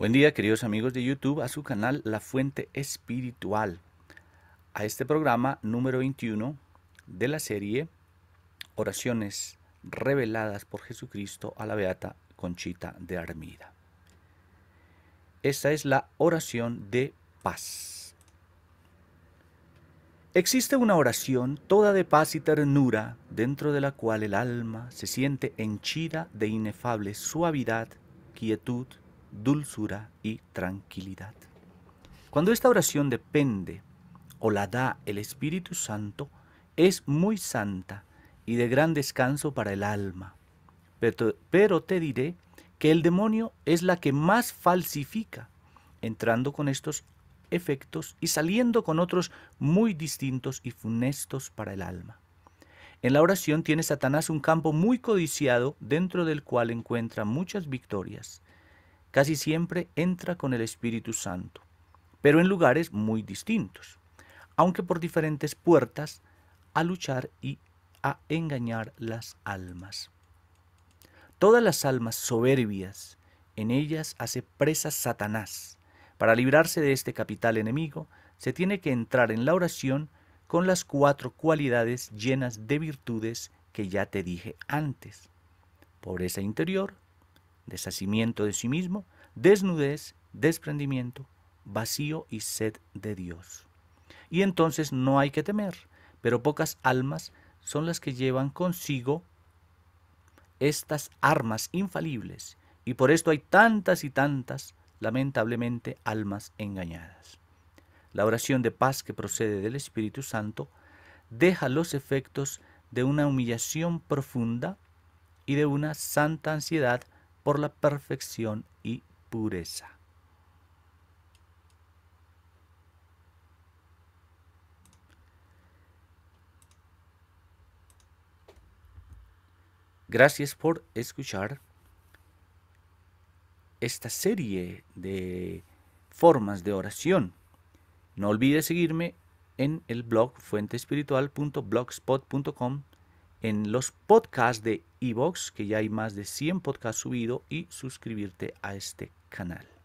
Buen día, queridos amigos de YouTube, a su canal La Fuente Espiritual, a este programa número 21 de la serie Oraciones reveladas por Jesucristo a la Beata Conchita de Armida. Esta es la oración de paz. Existe una oración toda de paz y ternura dentro de la cual el alma se siente henchida de inefable suavidad, quietud dulzura y tranquilidad. Cuando esta oración depende o la da el Espíritu Santo, es muy santa y de gran descanso para el alma. Pero, te diré que el demonio es la que más falsifica, entrando con estos efectos y saliendo con otros muy distintos y funestos para el alma. En la oración tiene Satanás un campo muy codiciado dentro del cual encuentra muchas victorias casi siempre entra con el Espíritu Santo, pero en lugares muy distintos, aunque por diferentes puertas, a luchar y a engañar las almas. Todas las almas soberbias, en ellas hace presa Satanás. Para librarse de este capital enemigo, se tiene que entrar en la oración con las cuatro cualidades llenas de virtudes que ya te dije antes. Pobreza interior, deshacimiento de sí mismo, desnudez, desprendimiento, vacío y sed de Dios. Y entonces no hay que temer, pero pocas almas son las que llevan consigo estas armas infalibles, y por esto hay tantas y tantas, lamentablemente, almas engañadas. La oración de paz que procede del Espíritu Santo deja los efectos de una humillación profunda y de una santa ansiedad por la perfección y pureza. Gracias por escuchar esta serie de formas de oración. No olvides seguirme en el blog fuentespiritual.blogspot.com en los podcasts de Evox, que ya hay más de 100 podcasts subidos, y suscribirte a este canal.